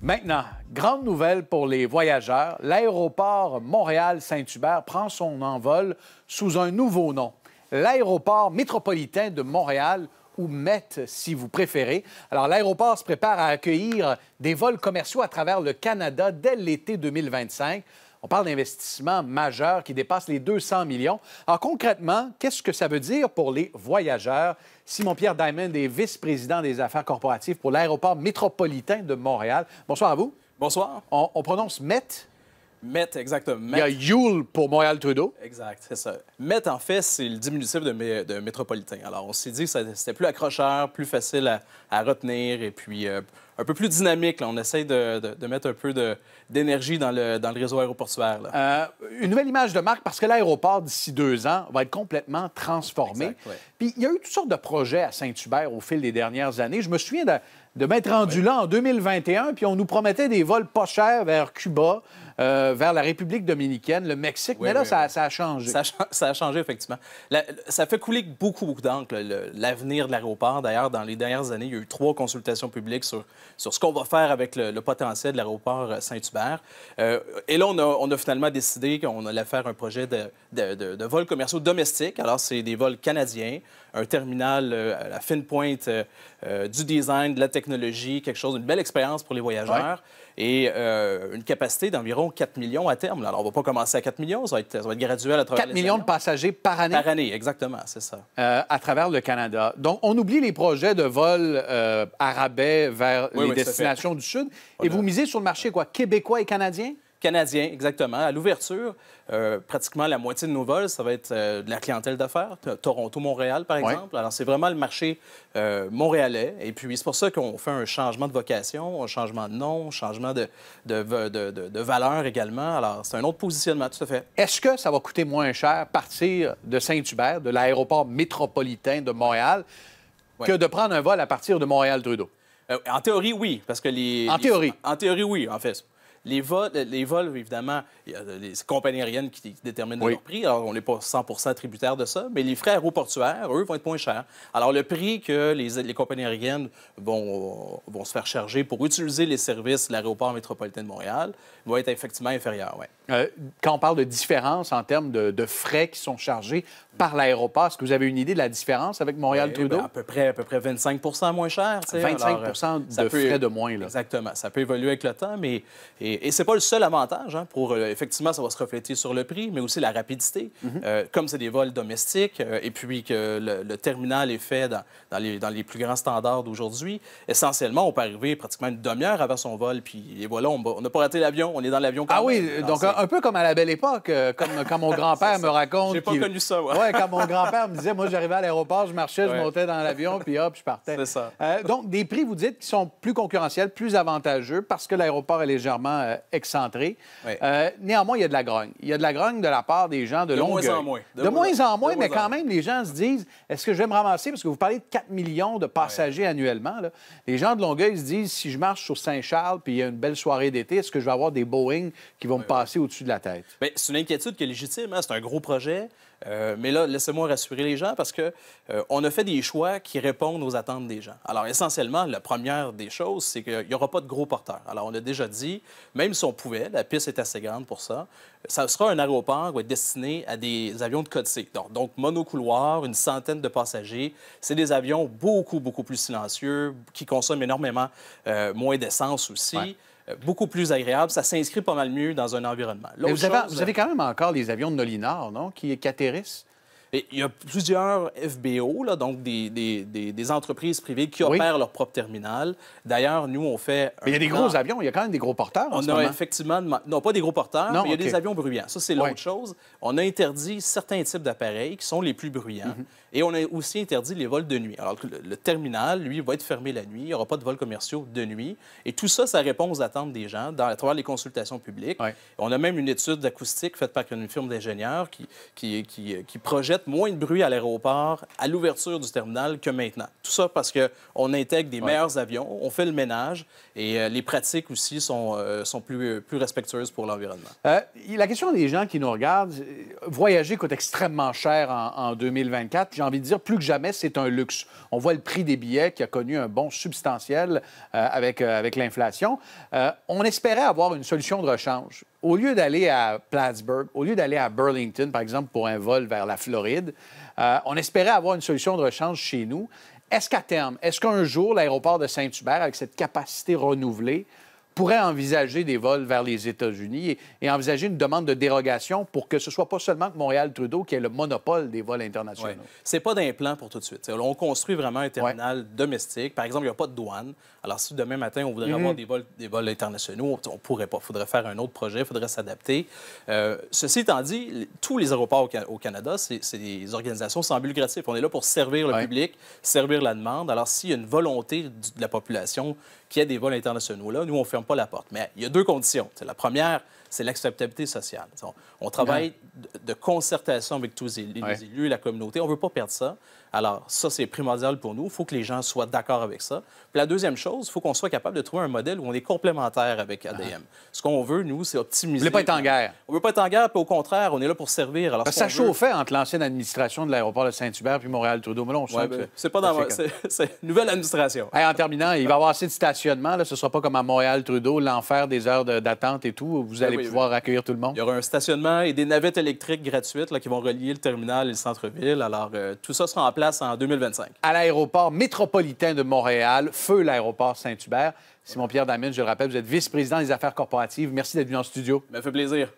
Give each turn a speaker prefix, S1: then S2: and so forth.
S1: Maintenant, grande nouvelle pour les voyageurs, l'aéroport Montréal-Saint-Hubert prend son envol sous un nouveau nom, l'aéroport métropolitain de Montréal ou MET si vous préférez. Alors l'aéroport se prépare à accueillir des vols commerciaux à travers le Canada dès l'été 2025. On parle d'investissements majeurs qui dépassent les 200 millions. Alors concrètement, qu'est-ce que ça veut dire pour les voyageurs? Simon-Pierre Diamond est vice-président des affaires corporatives pour l'aéroport métropolitain de Montréal.
S2: Bonsoir à vous. Bonsoir. On, on prononce MET? Met, exactement. Il y a Yule pour Montréal-Trudeau. Exact, c'est ça. Met, en fait, c'est le diminutif de, métropolitain. Alors, on s'est dit que c'était plus accrocheur, plus facile à, retenir et puis euh, un peu plus dynamique. On essaie de, mettre un peu d'énergie dans le, réseau aéroportuaire. Euh, une nouvelle image de marque, parce que
S1: l'aéroport, d'ici deux ans, va être complètement transformé. Puis, il y a eu toutes sortes de projets à Saint-Hubert au fil des dernières années. Je me souviens de, m'être rendu là en 2021, puis on nous promettait des vols pas chers vers Cuba. Euh, vers la République dominicaine, le Mexique. mais là, ça,
S2: a changé. Ça, a changé, effectivement. ça fait couler beaucoup, beaucoup d'encre, l'avenir de l'aéroport. D'ailleurs, dans les dernières années, il y a eu trois consultations publiques sur, sur ce qu'on va faire avec le, potentiel de l'aéroport euh, Saint-Hubert. Euh, et là, on a, finalement décidé qu'on allait faire un projet de, vols commerciaux domestiques. Alors, c'est des vols canadiens, un terminal à la fine pointe du design, de la technologie, quelque chose, une belle expérience pour les voyageurs et une capacité d'environ 4 millions à terme. Alors, on va pas commencer à 4 millions, ça va être, graduel à travers 4 millions de passagers par année? Par année, exactement, c'est ça. Euh, à travers le Canada.
S1: Donc, on oublie les projets de vol euh, arabais vers les destinations du Sud. et vous misez sur le marché, quoi, québécois et canadien?
S2: Canadien, exactement. À l'ouverture, euh, pratiquement la moitié de nos vols, ça va être euh, de la clientèle d'affaires, Toronto-Montréal, par exemple. Alors, c'est vraiment le marché euh, montréalais. Et puis, c'est pour ça qu'on fait un changement de vocation, un changement de nom, un changement de, de, valeur également. Alors, c'est un autre positionnement, tout à fait. Est-ce que ça va coûter moins cher partir de Saint-Hubert, de l'aéroport métropolitain de Montréal, que de prendre un vol à partir de Montréal-Trudeau? en théorie, oui, parce que les... En théorie? En théorie, oui, en fait. Les vols, euh, les évidemment, il y a euh, les compagnies aériennes qui déterminent leur prix. Alors, on n'est pas 100 tributaire de ça, mais les frais aéroportuaires, eux, vont être moins chers. Alors, le prix que les, les compagnies aériennes vont, vont se faire charger pour utiliser les services de l'aéroport métropolitain de Montréal va être effectivement inférieur. Ouais. Euh, quand on parle de différence
S1: en termes de, frais qui sont chargés par l'aéroport, est-ce que vous avez une idée de la différence avec Montréal-Trudeau? Ben, ben,
S2: à, peu près, à peu près 25 moins cher. 25 euh, de frais de moins. Exactement. Ça peut évoluer avec le temps, mais et, et c'est pas le seul avantage. Hein, pour, euh, effectivement, ça va se refléter sur le prix, mais aussi la rapidité. Mhm. comme c'est des vols domestiques et puis que le, terminal est fait dans, les, dans les plus grands standards d'aujourd'hui, essentiellement, on peut arriver pratiquement une demi-heure avant son vol, puis et voilà, on n'a pas raté l'avion, on est dans l'avion. Ah oui, donc un peu comme à la belle époque, euh, comme quand mon grand-père me raconte. J'ai pas connu ça, ouais. Oui, quand mon grand-père
S1: me disait, moi, j'arrivais à l'aéroport, je marchais, je montais dans l'avion, puis hop, je partais. C'est ça. Euh, donc, des prix, vous dites, qui sont plus concurrentiels, plus avantageux, parce que l'aéroport est légèrement euh, excentré. néanmoins, il y a de la grogne. Il y a de la grogne de la part des gens de, de Moins en moins. De, moins, en moins, mais quand même, les gens se disent, est-ce que je vais me ramasser? Parce que vous parlez de 4 millions de passagers annuellement. Les gens de Longueuil se disent, si je marche sur Saint-Charles, puis il y a une belle soirée d'été, est-ce que je vais avoir des Boeing qui vont me passer de la tête.
S2: c'est une inquiétude qui est légitime. Hein. C'est un gros projet. Euh, mais là, laissez-moi rassurer les gens parce que euh, on a fait des choix qui répondent aux attentes des gens. Alors, essentiellement, la première des choses, c'est qu'il n'y aura pas de gros porteurs. Alors, on a déjà dit, même si on pouvait, la piste est assez grande pour ça, ça sera un aéroport qui va être destiné à des avions de code C. Donc, donc monocouloir, une centaine de passagers. C'est des avions beaucoup, beaucoup plus silencieux, qui consomment énormément euh, moins d'essence aussi beaucoup plus agréable. Ça s'inscrit pas mal mieux dans un environnement. Vous avez, euh, quand même encore les avions de Nolinard, non, qui, qui atterrissent? il y a plusieurs FBO, là, donc des, entreprises privées qui opèrent leur propre terminal. D'ailleurs, nous, on fait. Mais il y a des gros avions,
S1: il y a quand même des gros porteurs. en
S2: effectivement. Non, pas des gros porteurs, mais il y a des avions bruyants. Ça, c'est l'autre chose. On a interdit certains types d'appareils qui sont les plus bruyants. Mhm. Et on a aussi interdit les vols de nuit. Alors, le, le terminal, lui, va être fermé la nuit. Il n'y aura pas de vols commerciaux de nuit. Et tout ça, ça répond aux attentes des gens dans, à travers les consultations publiques. On a même une étude d'acoustique faite par une firme d'ingénieurs qui, qui, qui euh, projette moins de bruit à l'aéroport à l'ouverture du terminal que maintenant. Tout ça parce qu'on intègre des meilleurs avions, on fait le ménage et euh, les pratiques aussi sont, euh, sont plus, euh, plus respectueuses pour l'environnement. la question des gens qui nous regardent,
S1: voyager coûte extrêmement cher en, en 2024. J'ai envie de dire, plus que jamais, c'est un luxe. On voit le prix des billets qui a connu un bond substantiel avec, avec l'inflation. on espérait avoir une solution de rechange au lieu d'aller à Plattsburgh, au lieu d'aller à Burlington, par exemple, pour un vol vers la Floride, euh, on espérait avoir une solution de rechange chez nous. Est-ce qu'à terme, est-ce qu'un jour, l'aéroport de Saint-Hubert, avec cette capacité renouvelée, pourrait envisager des vols vers les États-Unis et, envisager une demande de dérogation pour que ce soit pas
S2: seulement que Montréal-Trudeau qui ait le monopole des vols internationaux. C'est pas d'implant pour tout de suite. on construit vraiment un terminal domestique. Par exemple, il n'y a pas de douane. Alors, si demain matin, on voudrait mm-hmm. avoir des vols, des vols internationaux, on ne pourrait pas. Il faudrait faire un autre projet, il faudrait s'adapter. Euh, ceci étant dit, tous les aéroports au, Canada, c'est des organisations sans but lucratif. On est là pour servir le public, servir la demande. Alors, s'il y a une volonté de la population qu'il y ait des vols internationaux-là. Nous, on ne ferme pas la porte. Mais il y a deux conditions. la première, c'est l'acceptabilité sociale. On, travaille de, concertation avec tous les, élus, la communauté. On ne veut pas perdre ça. Alors, ça, c'est primordial pour nous. Il faut que les gens soient d'accord avec ça. Puis la deuxième chose, il faut qu'on soit capable de trouver un modèle où on est complémentaire avec ADM. Ah. Ce qu'on veut, nous, c'est optimiser. On ne veut pas être en guerre. On ne veut pas être en guerre, puis au contraire, on est là pour servir. Alors, ça chauffait
S1: entre l'ancienne administration de l'aéroport de Saint-Hubert puis Montréal-Trudeau. Mais là, on ben, que... C'est pas dans...
S2: C'est nouvelle administration.
S1: et en terminant, il va y avoir assez de stationnement. Là. Ce ne sera pas comme à Montréal-Trudeau,
S2: l'enfer des heures d'attente et tout. Vous ben allez pouvoir accueillir tout le monde. Il y aura un stationnement et des navettes électriques gratuites là, qui vont relier le terminal et le centre-ville. Alors, euh, tout ça sera en place en 2025. À l'aéroport métropolitain de Montréal, feu l'aéroport Saint-Hubert. Simon-Pierre Damine, je le rappelle, vous êtes
S1: vice-président des affaires corporatives. Merci d'être venu en studio.
S2: Ben, ça me fait plaisir.